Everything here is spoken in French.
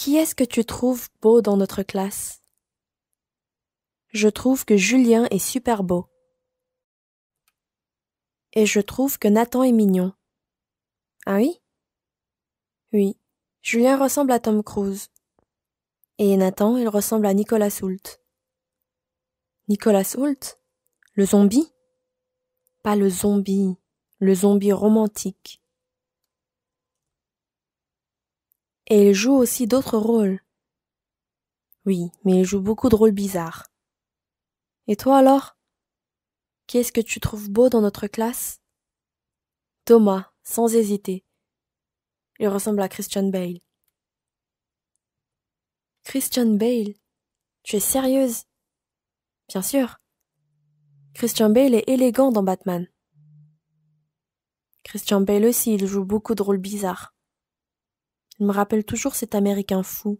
Qui est-ce que tu trouves beau dans notre classe Je trouve que Julien est super beau. Et je trouve que Nathan est mignon. Ah oui Oui, Julien ressemble à Tom Cruise. Et Nathan, il ressemble à Nicolas Hoult. Nicolas Hoult Le zombie Pas le zombie, le zombie romantique. Et il joue aussi d'autres rôles. Oui, mais il joue beaucoup de rôles bizarres. Et toi alors Qu'est-ce que tu trouves beau dans notre classe Thomas, sans hésiter. Il ressemble à Christian Bale. Christian Bale Tu es sérieuse Bien sûr. Christian Bale est élégant dans Batman. Christian Bale aussi, il joue beaucoup de rôles bizarres. Il me rappelle toujours cet Américain fou,